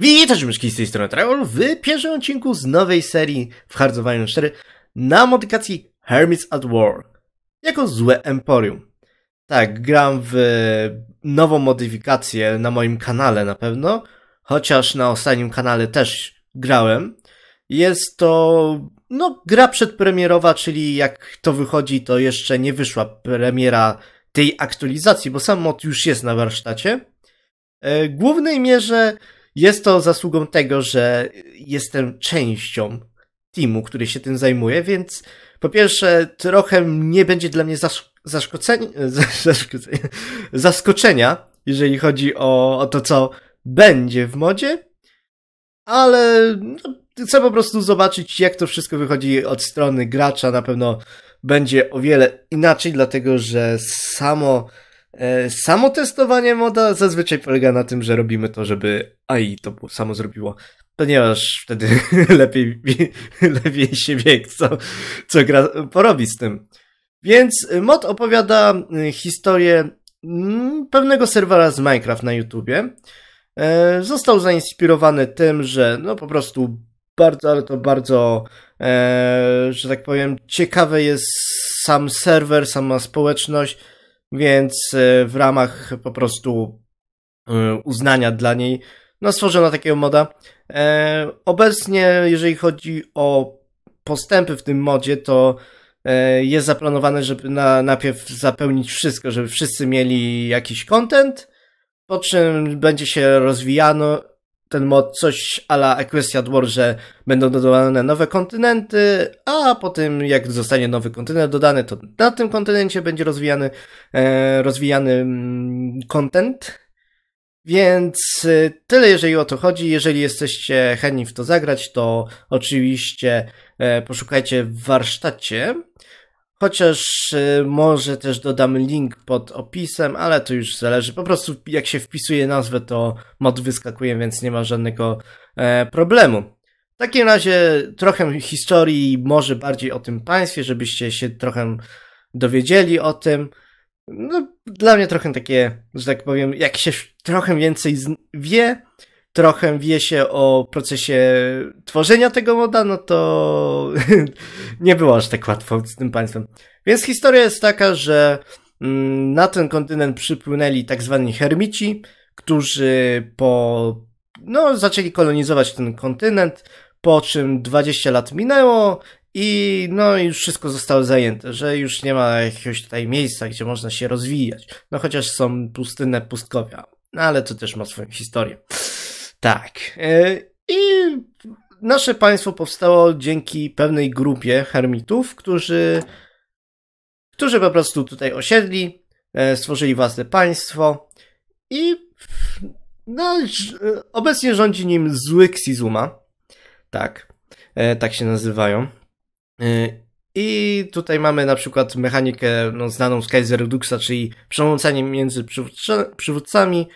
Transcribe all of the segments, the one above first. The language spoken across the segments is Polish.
Witajcie myszki z tej strony Trevor w pierwszym odcinku z nowej serii w Hardzowaniu 4 na modyfikacji Hermits at War jako złe Emporium. Tak, gram w nową modyfikację na moim kanale na pewno, chociaż na ostatnim kanale też grałem. Jest to no, gra przedpremierowa, czyli jak to wychodzi, to jeszcze nie wyszła premiera tej aktualizacji, bo sam mod już jest na warsztacie. W e, głównej mierze jest to zasługą tego, że jestem częścią teamu, który się tym zajmuje, więc po pierwsze, trochę nie będzie dla mnie zasz zaskoczenia, jeżeli chodzi o, o to, co będzie w modzie, ale no, chcę po prostu zobaczyć, jak to wszystko wychodzi od strony gracza. Na pewno będzie o wiele inaczej, dlatego że samo E, samo testowanie moda zazwyczaj polega na tym, że robimy to, żeby AI to samo zrobiło. Ponieważ wtedy lepiej, lepiej się wie, co, co gra porobi z tym. Więc mod opowiada y, historię mm, pewnego serwera z Minecraft na YouTubie. E, został zainspirowany tym, że no po prostu bardzo, ale to bardzo, e, że tak powiem, ciekawe jest sam serwer, sama społeczność więc e, w ramach po prostu e, uznania dla niej, no stworzono takiego moda. E, obecnie, jeżeli chodzi o postępy w tym modzie, to jest zaplanowane, żeby na, najpierw zapełnić wszystko, żeby wszyscy mieli jakiś content, po czym będzie się rozwijano, ten mod coś ala Equestria Dwar, że będą dodawane nowe kontynenty, a po tym jak zostanie nowy kontynent dodany, to na tym kontynencie będzie rozwijany, e, rozwijany mm, content. Więc y, tyle, jeżeli o to chodzi. Jeżeli jesteście chętni w to zagrać, to oczywiście e, poszukajcie w warsztacie Chociaż y, może też dodam link pod opisem, ale to już zależy. Po prostu jak się wpisuje nazwę, to mod wyskakuje, więc nie ma żadnego e, problemu. W takim razie trochę historii, może bardziej o tym państwie, żebyście się trochę dowiedzieli o tym. No, dla mnie trochę takie, że tak powiem, jak się trochę więcej wie, trochę wie się o procesie tworzenia tego moda, no to nie było aż tak łatwo z tym państwem. Więc historia jest taka, że mm, na ten kontynent przypłynęli tak zwani hermici, którzy po, no, zaczęli kolonizować ten kontynent, po czym 20 lat minęło i no już wszystko zostało zajęte, że już nie ma jakiegoś tutaj miejsca, gdzie można się rozwijać. No chociaż są pustynne pustkowia, no ale to też ma swoją historię. Tak. E, I nasze państwo powstało dzięki pewnej grupie hermitów, którzy, którzy po prostu tutaj osiedli, e, stworzyli własne państwo i no, e, obecnie rządzi nim zły Ksizuma. Tak, tak się nazywają. I tutaj mamy na przykład mechanikę no, znaną z Kaiser Reduxa, czyli przełączanie między przywódcami.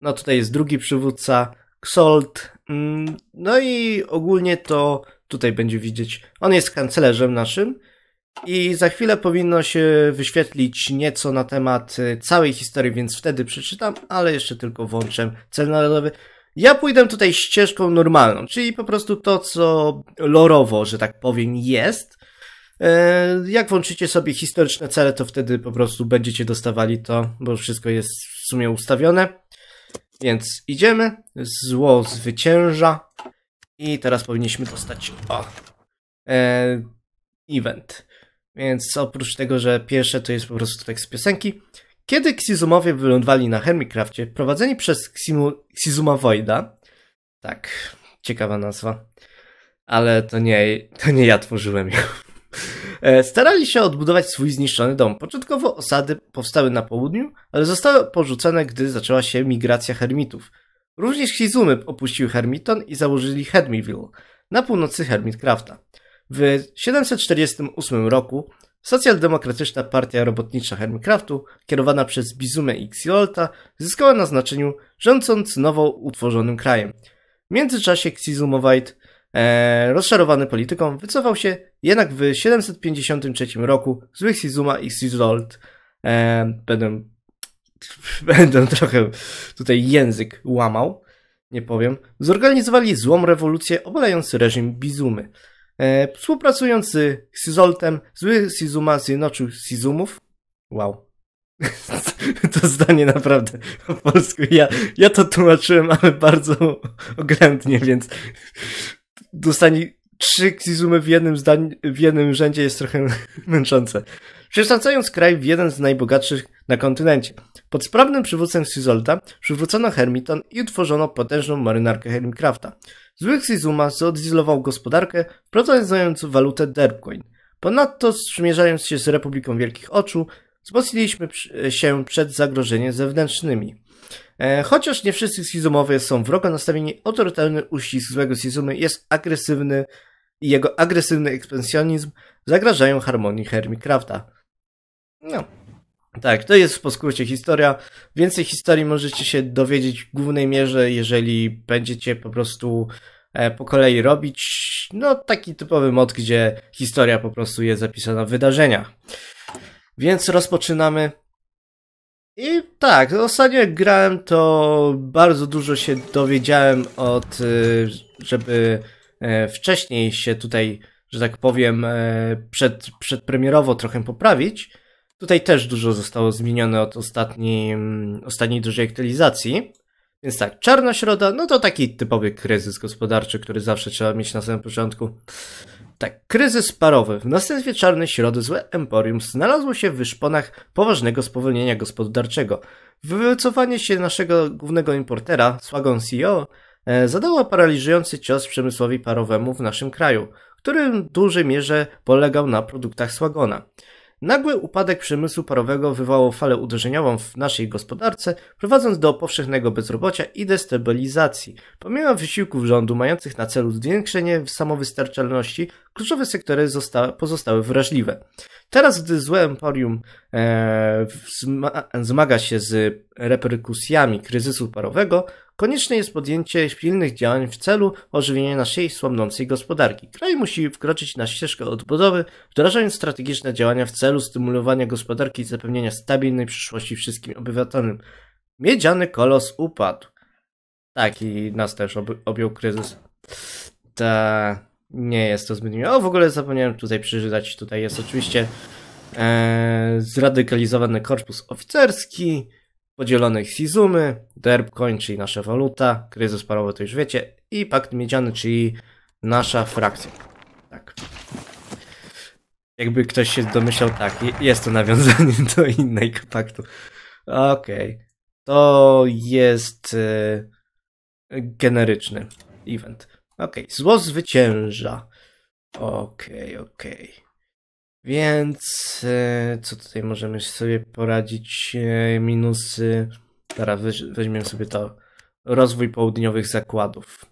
No tutaj jest drugi przywódca, Salt. Mm, no i ogólnie to tutaj będzie widzieć. On jest kanclerzem naszym. I za chwilę powinno się wyświetlić nieco na temat y, całej historii, więc wtedy przeczytam, ale jeszcze tylko włączę cel narodowy. Ja pójdę tutaj ścieżką normalną, czyli po prostu to, co lorowo, że tak powiem, jest. E, jak włączycie sobie historyczne cele, to wtedy po prostu będziecie dostawali to, bo wszystko jest w sumie ustawione. Więc idziemy, zło zwycięża i teraz powinniśmy dostać o, e, event. Więc oprócz tego, że pierwsze to jest po prostu tekst piosenki. Kiedy Xizumowie wylądowali na Hermicraftie, prowadzeni przez Ximu, Xizuma Voida, tak, ciekawa nazwa, ale to nie, to nie ja tworzyłem ją. E, starali się odbudować swój zniszczony dom. Początkowo osady powstały na południu, ale zostały porzucone, gdy zaczęła się migracja hermitów. Również Hizumy opuścił Hermiton i założyli Hedmiville na północy Hermitcrafta. W 748 roku socjaldemokratyczna partia robotnicza Hermitcraftu, kierowana przez Bizumę Xiolta, zyskała na znaczeniu rządząc nowo utworzonym krajem. W międzyczasie Xizumowite E, rozczarowany polityką, wycofał się jednak w 753 roku zły Sizuma i Sizolt E, będę, będę trochę tutaj język łamał, nie powiem. Zorganizowali złą rewolucję obalając reżim Bizumy. E, współpracując z Sizoltem, zły Sizuma zjednoczył Sizumów. Wow. to zdanie naprawdę po polsku. Ja, ja to tłumaczyłem, ale bardzo oględnie, więc dostanie trzy Xizumy w jednym zdań, w jednym rzędzie jest trochę męczące. Przekształcając kraj w jeden z najbogatszych na kontynencie. Pod sprawnym przywódcem Sizolta przywrócono Hermiton i utworzono potężną marynarkę Hermicrafta. Zły Xizuma zodizlował gospodarkę, wprowadzając walutę Derbcoin. Ponadto, sprzymierzając się z Republiką Wielkich Oczu, wzmocniliśmy się przed zagrożeniem zewnętrznymi. E, chociaż nie wszyscy Shizumowie są wrogo nastawieni, autorytarny uścisk złego Shizumy jest agresywny i jego agresywny ekspansjonizm zagrażają harmonii Hermi Crafta. No. Tak, to jest w poskrócie historia. Więcej historii możecie się dowiedzieć w głównej mierze, jeżeli będziecie po prostu e, po kolei robić. No, taki typowy mod, gdzie historia po prostu jest zapisana w wydarzeniach. Więc rozpoczynamy i tak, ostatnio jak grałem, to bardzo dużo się dowiedziałem od, y, żeby e, wcześniej się tutaj, że tak powiem, e, przed, przedpremierowo trochę poprawić. Tutaj też dużo zostało zmienione od ostatniej, mm, ostatniej dużej aktualizacji. Więc tak, czarna środa, no to taki typowy kryzys gospodarczy, który zawsze trzeba mieć na samym początku. Tak, kryzys parowy. W następstwie czarnej środy złe emporium znalazło się w wyszponach poważnego spowolnienia gospodarczego. Wycofanie się naszego głównego importera, Swagon CEO, e, zadało paraliżujący cios przemysłowi parowemu w naszym kraju, który w dużej mierze polegał na produktach Swagona. Nagły upadek przemysłu parowego wywołał falę uderzeniową w naszej gospodarce, prowadząc do powszechnego bezrobocia i destabilizacji. Pomimo wysiłków rządu mających na celu zwiększenie samowystarczalności, kluczowe sektory zosta- pozostały wrażliwe. Teraz, gdy złe emporium e, zmaga się z reperkusjami kryzysu parowego, Konieczne jest podjęcie pilnych działań w celu ożywienia naszej słabnącej gospodarki. Kraj musi wkroczyć na ścieżkę odbudowy, wdrażając strategiczne działania w celu stymulowania gospodarki i zapewnienia stabilnej przyszłości wszystkim obywatelom. Miedziany kolos upadł. Tak, i nas też ob objął kryzys. Ta... Nie jest to zbyt miło. O, w ogóle zapomniałem tutaj przeczytać. Tutaj jest oczywiście e, zradykalizowany korpus oficerski, podzielonej Fizumy, Derbcoin, czyli nasza waluta, kryzys parowy to już wiecie i Pakt Miedziany, czyli nasza frakcja. Tak. Jakby ktoś się domyślał, tak, jest to nawiązanie do innego paktu. Okej. Okay. To jest yy, generyczny event. Okej, okay. zło zwycięża. Okej, okay, okej. Okay. Więc e, co tutaj możemy sobie poradzić? E, minusy. Teraz weźmiemy sobie to rozwój południowych zakładów.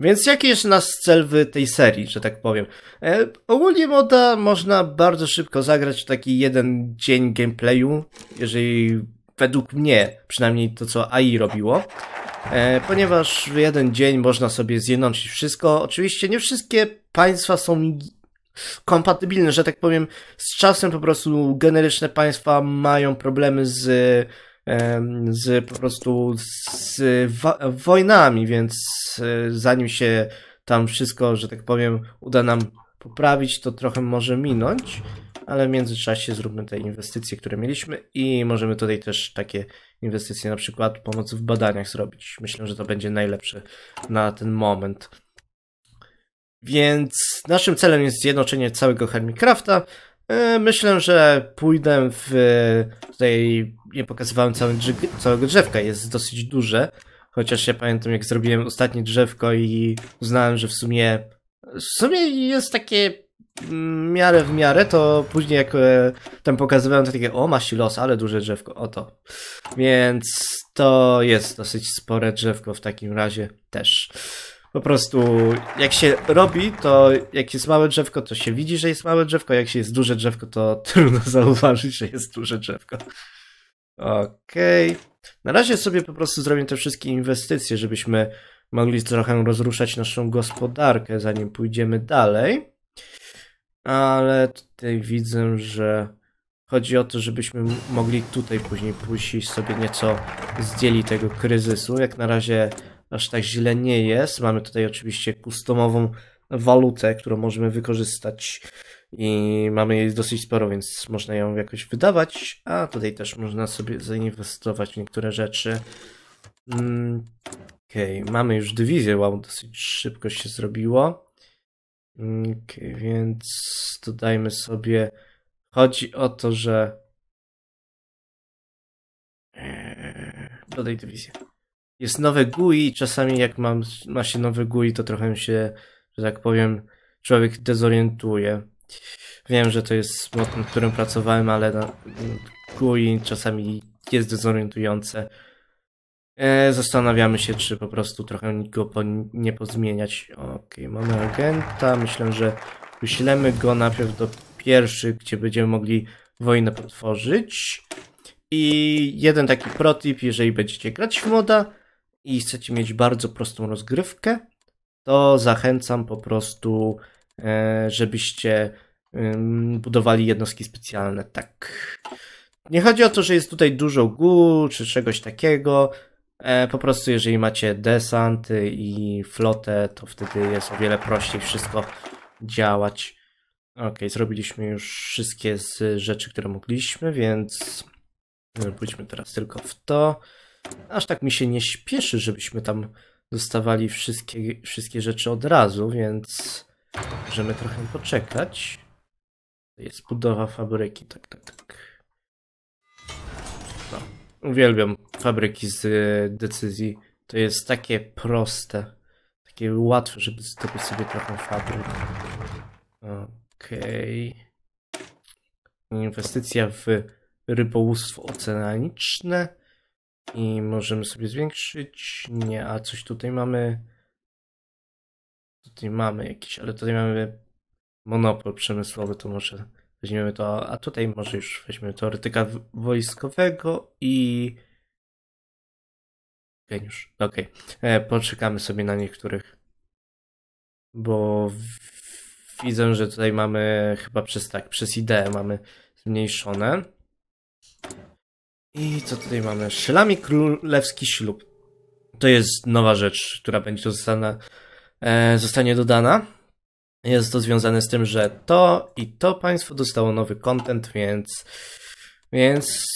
Więc jaki jest nasz cel w tej serii, że tak powiem? E, ogólnie moda można bardzo szybko zagrać w taki jeden dzień gameplayu, jeżeli według mnie, przynajmniej to co AI robiło, e, ponieważ w jeden dzień można sobie zjednoczyć wszystko. Oczywiście nie wszystkie państwa są kompatybilne, że tak powiem, z czasem po prostu generyczne państwa mają problemy z, z po prostu z wojnami, więc e, zanim się tam wszystko, że tak powiem, uda nam poprawić, to trochę może minąć, ale w międzyczasie zróbmy te inwestycje, które mieliśmy i możemy tutaj też takie inwestycje, na przykład pomoc w badaniach zrobić. Myślę, że to będzie najlepsze na ten moment. Więc naszym celem jest zjednoczenie całego Hermicrafta. E, myślę, że pójdę w... Tutaj nie pokazywałem całego drzewka, jest dosyć duże. Chociaż ja pamiętam, jak zrobiłem ostatnie drzewko i uznałem, że w sumie... W sumie jest takie miarę w miarę, to później jak e, tam pokazywałem, to takie, o, ma silos, ale duże drzewko, oto. Więc to jest dosyć spore drzewko w takim razie też. Po prostu jak się robi, to jak jest małe drzewko, to się widzi, że jest małe drzewko, jak się jest duże drzewko, to trudno zauważyć, że jest duże drzewko. Okej. Okay. Na razie sobie po prostu zrobię te wszystkie inwestycje, żebyśmy mogli trochę rozruszać naszą gospodarkę, zanim pójdziemy dalej. Ale tutaj widzę, że chodzi o to, żebyśmy mogli tutaj później pójść i sobie nieco zdzieli tego kryzysu. Jak na razie aż tak źle nie jest. Mamy tutaj oczywiście kustomową walutę, którą możemy wykorzystać i mamy jej dosyć sporo, więc można ją jakoś wydawać, a tutaj też można sobie zainwestować w niektóre rzeczy. Mm, okej, okay, mamy już dywizję, wow, dosyć szybko się zrobiło. Mm, okay, więc dodajmy sobie, chodzi o to, że e, dodaj dywizję jest nowe GUI i czasami jak mam, ma się nowe GUI, to trochę się, że tak powiem, człowiek dezorientuje. Wiem, że to jest mod, nad którym pracowałem, ale na, no, GUI czasami jest dezorientujące. E, zastanawiamy się, czy po prostu trochę go po, nie pozmieniać. Ok, mamy agenta. Myślę, że wyślemy go najpierw do pierwszych, gdzie będziemy mogli wojnę potworzyć. I jeden taki protip, jeżeli będziecie grać w moda, i chcecie mieć bardzo prostą rozgrywkę, to zachęcam po prostu, e, żebyście budowali jednostki specjalne. Tak. Nie chodzi o to, że jest tutaj dużo gół czy czegoś takiego. E, po prostu, jeżeli macie desanty i flotę, to wtedy jest o wiele prościej wszystko działać. Ok, zrobiliśmy już wszystkie z rzeczy, które mogliśmy, więc e, pójdźmy teraz tylko w to aż tak mi się nie śpieszy, żebyśmy tam dostawali wszystkie, wszystkie rzeczy od razu, więc możemy trochę poczekać. To jest budowa fabryki, tak, tak, tak. No. Uwielbiam fabryki z e, decyzji. To jest takie proste, takie łatwe, żeby zdobyć sobie taką fabrykę. Okej. Okay. Inwestycja w rybołówstwo oceaniczne. I możemy sobie zwiększyć. Nie, a coś tutaj mamy. Tutaj mamy jakiś, ale tutaj mamy monopol przemysłowy, to może weźmiemy to, a tutaj może już weźmiemy teoretyka wojskowego i geniusz. Okej, okay. E, poczekamy sobie na niektórych, bo widzę, że tutaj mamy chyba przez tak, przez ideę mamy zmniejszone. I co tutaj mamy? Szylami Królewski Ślub. To jest nowa rzecz, która będzie zostana, e, zostanie dodana. Jest to związane z tym, że to i to państwo dostało nowy content, więc, więc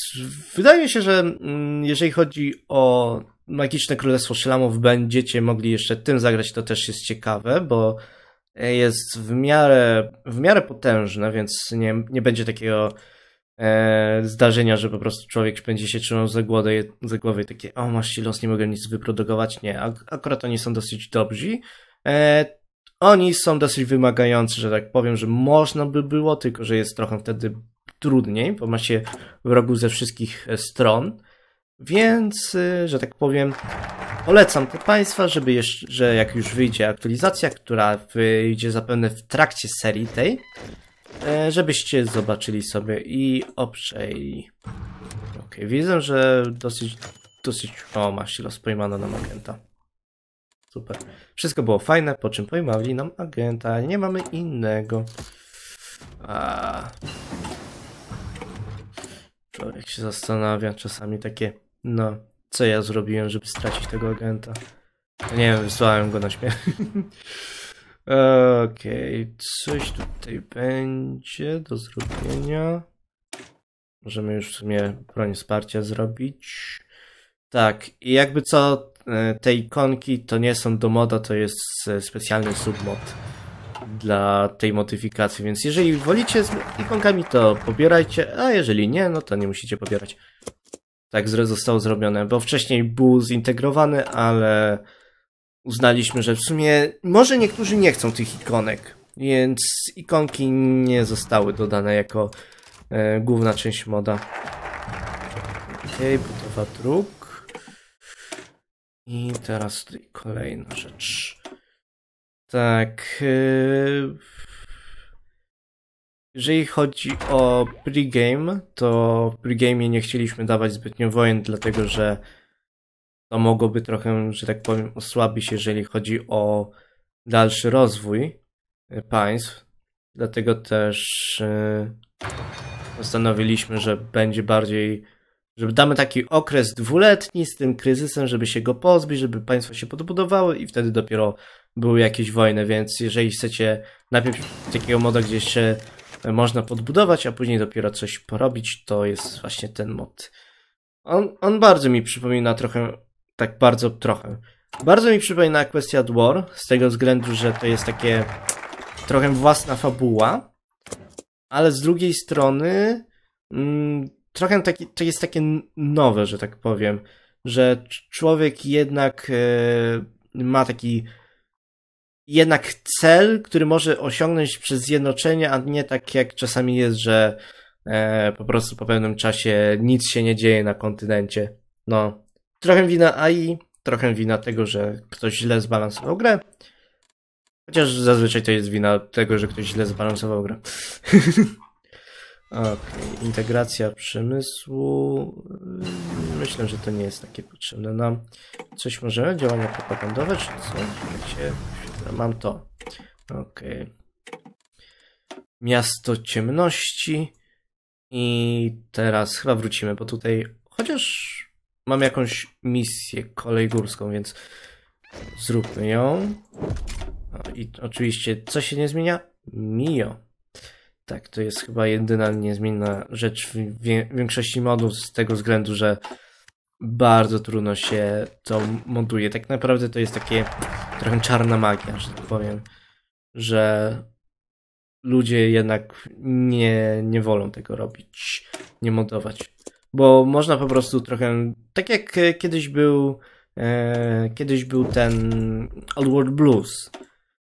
wydaje mi się, że mm, jeżeli chodzi o Magiczne Królestwo Szylamów, będziecie mogli jeszcze tym zagrać. To też jest ciekawe, bo jest w miarę, w miarę potężne, więc nie, nie będzie takiego e, zdarzenia, że po prostu człowiek będzie się trzymał za głowę, za głowę takie, o masz ci los, nie mogę nic wyprodukować. Nie, ak akurat oni są dosyć dobrzy. E, oni są dosyć wymagający, że tak powiem, że można by było, tylko że jest trochę wtedy trudniej, bo ma się wrogów ze wszystkich e, stron. Więc, e, że tak powiem, polecam te Państwa, żeby jeszcze, że jak już wyjdzie aktualizacja, która wyjdzie zapewne w trakcie serii tej, E, żebyście zobaczyli sobie i obczeli. Ok, widzę, że dosyć, dosyć, o maści los pojmano nam agenta. Super. Wszystko było fajne, po czym pojmali nam agenta, nie mamy innego. A... Człowiek się zastanawia czasami takie, no, co ja zrobiłem, żeby stracić tego agenta. Nie wiem, wysłałem go na śmierć. Okej, okay, coś tutaj będzie do zrobienia. Możemy już w sumie broń wsparcia zrobić. Tak, i jakby co, e, te ikonki to nie są do moda, to jest e, specjalny submod dla tej modyfikacji, więc jeżeli wolicie z ikonkami, to pobierajcie, a jeżeli nie, no to nie musicie pobierać. Tak zostało zrobione, bo wcześniej był zintegrowany, ale uznaliśmy, że w sumie może niektórzy nie chcą tych ikonek, więc ikonki nie zostały dodane jako e, główna część moda. Ok, budowa dróg. I teraz tutaj kolejna rzecz. Tak. E, jeżeli chodzi o pregame, to w pregamie nie chcieliśmy dawać zbytnio wojen, dlatego że to mogłoby trochę, że tak powiem, osłabić, jeżeli chodzi o dalszy rozwój e, państw. Dlatego też e, postanowiliśmy, że będzie bardziej, że damy taki okres dwuletni z tym kryzysem, żeby się go pozbyć, żeby państwo się podbudowały i wtedy dopiero były jakieś wojny, więc jeżeli chcecie najpierw takiego moda, gdzie się e, można podbudować, a później dopiero coś porobić, to jest właśnie ten mod. On, on bardzo mi przypomina trochę tak bardzo trochę. Bardzo mi przypomina kwestia Dwar, z tego względu, że to jest takie trochę własna fabuła, ale z drugiej strony mm, trochę taki, to jest takie nowe, że tak powiem, że człowiek jednak e, ma taki jednak cel, który może osiągnąć przez zjednoczenie, a nie tak jak czasami jest, że e, po prostu po pewnym czasie nic się nie dzieje na kontynencie. No, Trochę wina AI, trochę wina tego, że ktoś źle zbalansował grę. Chociaż zazwyczaj to jest wina tego, że ktoś źle zbalansował grę. Okej, okay. integracja przemysłu. Myślę, że to nie jest takie potrzebne nam. Coś możemy? Działania propagandowe czy co? mam to. Okej. Okay. Miasto ciemności. I teraz chyba wrócimy, bo tutaj chociaż mam jakąś misję kolej górską, więc zróbmy ją. I oczywiście, co się nie zmienia? Mio. Tak, to jest chyba jedyna niezmienna rzecz w większości modów z tego względu, że bardzo trudno się to montuje. Tak naprawdę to jest takie trochę czarna magia, że tak powiem, że ludzie jednak nie, nie wolą tego robić, nie modować bo można po prostu trochę, tak jak e, kiedyś był, e, kiedyś był ten Old World Blues.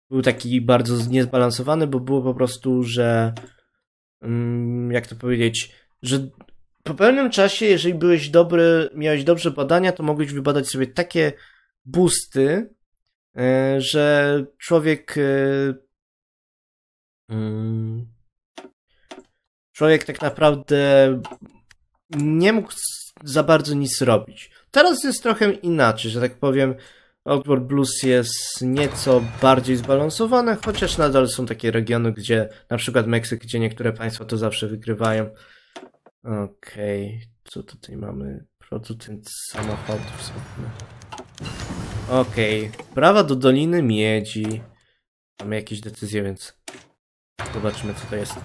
Był taki bardzo niezbalansowany, bo było po prostu, że mm, jak to powiedzieć, że po pewnym czasie, jeżeli byłeś dobry, miałeś dobrze badania, to mogłeś wybadać sobie takie busty, e, że człowiek e, mm, człowiek tak naprawdę nie mógł za bardzo nic robić. Teraz jest trochę inaczej, że tak powiem. Outward Blues jest nieco bardziej zbalansowane, chociaż nadal są takie regiony, gdzie na przykład Meksyk, gdzie niektóre państwa to zawsze wygrywają. Okej, okay. co tutaj mamy? Producent samochodów Okej, okay. prawa do Doliny Miedzi. Mamy jakieś decyzje, więc zobaczymy co to jest.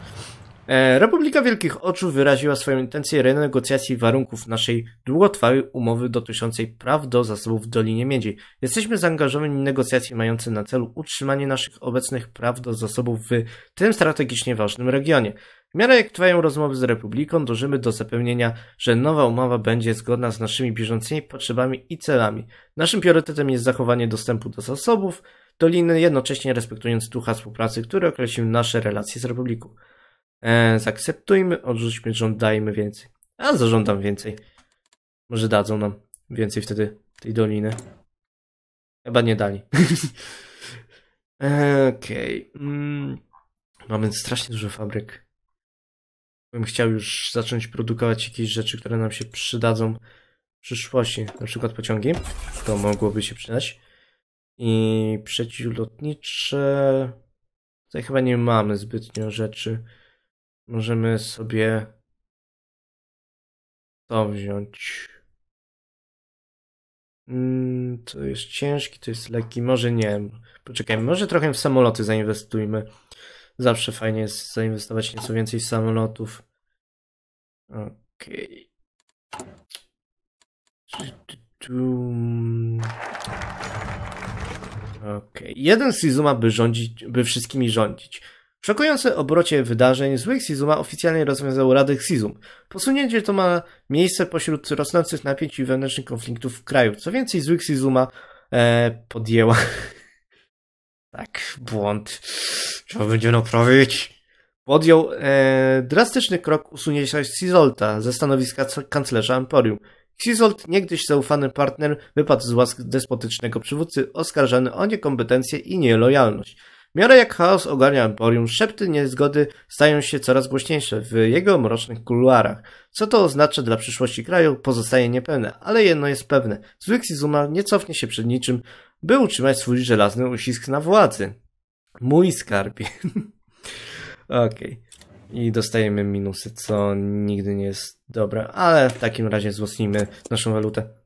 E, Republika Wielkich Oczu wyraziła swoją intencję renegocjacji warunków naszej długotrwałej umowy dotyczącej praw do zasobów w Dolinie Miedzi. Jesteśmy zaangażowani w negocjacje mające na celu utrzymanie naszych obecnych praw do zasobów w tym strategicznie ważnym regionie. W miarę jak trwają rozmowy z Republiką, dążymy do zapewnienia, że nowa umowa będzie zgodna z naszymi bieżącymi potrzebami i celami. Naszym priorytetem jest zachowanie dostępu do zasobów Doliny, jednocześnie respektując ducha współpracy, który określił nasze relacje z Republiką. E, zaakceptujmy, odrzućmy, żądajmy więcej. A zażądam więcej. Może dadzą nam więcej wtedy tej doliny. Chyba nie dali. Okej. Okay. Mm. Mamy strasznie dużo fabryk. Bym chciał już zacząć produkować jakieś rzeczy, które nam się przydadzą w przyszłości. Na przykład pociągi. To mogłoby się przydać. I przeciwlotnicze. Tutaj chyba nie mamy zbytnio rzeczy. Możemy sobie to wziąć. Mm, to jest ciężki, to jest lekki. Może nie. Poczekajmy, może trochę w samoloty zainwestujmy. Zawsze fajnie jest zainwestować nieco więcej w samolotów. Okej. Okay. Okej. Okay. Jeden z ma by rządzić, by wszystkimi rządzić. W szokującym obrocie wydarzeń zły Sizuma oficjalnie rozwiązał Radę Xizum. Posunięcie to ma miejsce pośród rosnących napięć i wewnętrznych konfliktów w kraju. Co więcej, zły Sizuma e, podjęła... tak, błąd. Trzeba będzie naprawić. Podjął e, drastyczny krok usunięcia Xizolta ze stanowiska kanclerza Emporium. Xizolt, niegdyś zaufany partner, wypadł z łask despotycznego przywódcy, oskarżany o niekompetencję i nielojalność miarę jak chaos ogarnia Emporium, szepty niezgody stają się coraz głośniejsze w jego mrocznych kuluarach. Co to oznacza dla przyszłości kraju, pozostaje niepewne, ale jedno jest pewne. Zły Xizuma nie cofnie się przed niczym, by utrzymać swój żelazny uścisk na władzy. Mój skarbie. Okej. Okay. I dostajemy minusy, co nigdy nie jest dobre, ale w takim razie wzmocnijmy naszą walutę.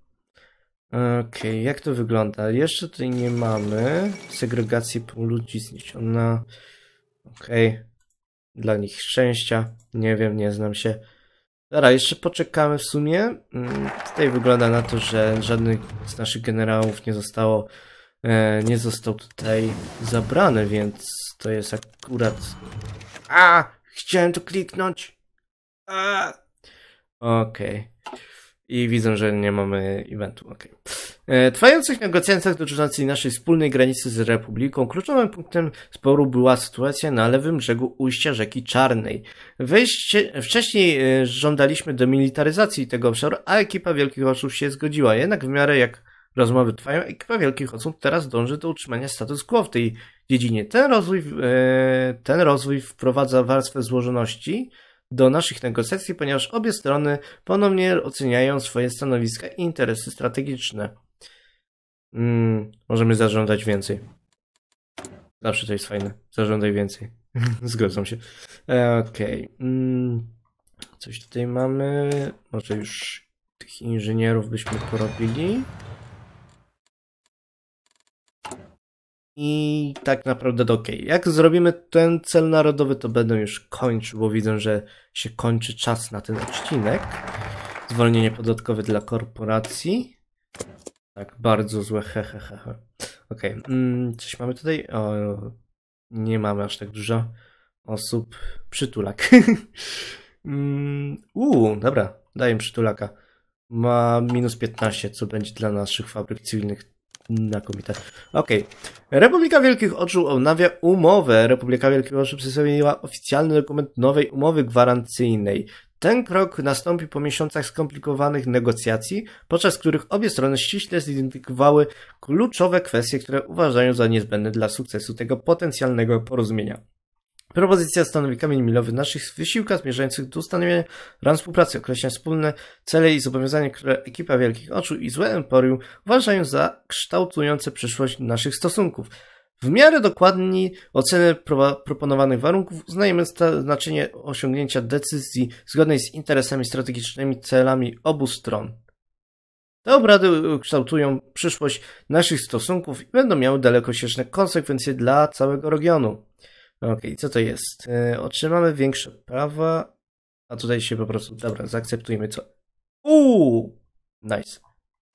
Okej, okay, jak to wygląda? Jeszcze tutaj nie mamy segregacji ludzi zniesiona. Okej. Okay. Dla nich szczęścia. Nie wiem, nie znam się. Dobra, jeszcze poczekamy w sumie. Mm, tutaj wygląda na to, że żadnych z naszych generałów nie zostało e, nie został tutaj zabrany, więc to jest akurat... A! Chciałem tu kliknąć! A! Okej. Okay i widzą, że nie mamy eventu. Okay. E, trwających negocjacjach dotyczących naszej wspólnej granicy z Republiką kluczowym punktem sporu była sytuacja na lewym brzegu ujścia rzeki Czarnej. Wejście, wcześniej e, żądaliśmy demilitaryzacji tego obszaru, a ekipa Wielkich Oczów się zgodziła. Jednak w miarę jak rozmowy trwają, ekipa Wielkich Oczów teraz dąży do utrzymania status quo w tej dziedzinie. Ten rozwój, e, ten rozwój wprowadza warstwę złożoności, do naszych negocjacji, ponieważ obie strony ponownie oceniają swoje stanowiska i interesy strategiczne. Mm, możemy zażądać więcej. Zawsze to jest fajne. Zażądaj więcej. Zgadzam się. Okej. Okay. Mm, coś tutaj mamy. Może już tych inżynierów byśmy porobili. i tak naprawdę ok. Jak zrobimy ten cel narodowy, to będę już kończył, bo widzę, że się kończy czas na ten odcinek. Zwolnienie podatkowe dla korporacji. Tak, bardzo złe, hehehe. Ok, mm, coś mamy tutaj? O, nie mamy aż tak dużo osób. Przytulak. Mm, uuu, dobra, daję przytulaka. Ma minus 15, co będzie dla naszych fabryk cywilnych Znakomite. Okej. Okay. Republika Wielkich Oczu odnawia umowę. Republika Wielkich Oczu przedstawiła oficjalny dokument nowej umowy gwarancyjnej. Ten krok nastąpi po miesiącach skomplikowanych negocjacji, podczas których obie strony ściśle zidentyfikowały kluczowe kwestie, które uważają za niezbędne dla sukcesu tego potencjalnego porozumienia. Propozycja stanowi kamień milowy naszych wysiłkach zmierzających do ustanowienia ram współpracy, określa wspólne cele i zobowiązania, które ekipa Wielkich Oczu i Złe Emporium uważają za kształtujące przyszłość naszych stosunków. W miarę dokładniej oceny pro proponowanych warunków uznajemy znaczenie osiągnięcia decyzji zgodnej z interesami strategicznymi, celami obu stron. Te obrady kształtują przyszłość naszych stosunków i będą miały dalekosiężne konsekwencje dla całego regionu. Okej, okay, co to jest? E, otrzymamy większe prawa, a tutaj się po prostu, dobra, zaakceptujmy co. Uuu! Nice.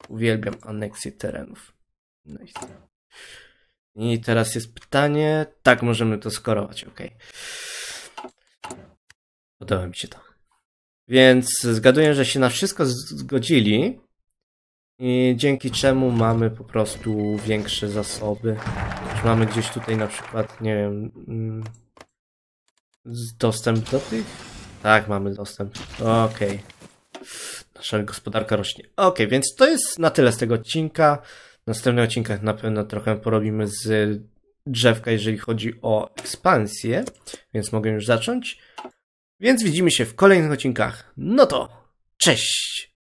Uwielbiam aneksję terenów. Nice. I teraz jest pytanie. Tak, możemy to skorować, ok. Podoba mi się to. Więc zgaduję, że się na wszystko zgodzili. I dzięki czemu mamy po prostu większe zasoby. Już mamy gdzieś tutaj na przykład, nie wiem, mm, dostęp do tych? Tak, mamy dostęp. Okej. Okay. Nasza gospodarka rośnie. Okej, okay, więc to jest na tyle z tego odcinka. W następnych odcinkach na pewno trochę porobimy z drzewka, jeżeli chodzi o ekspansję, więc mogę już zacząć. Więc widzimy się w kolejnych odcinkach. No to cześć!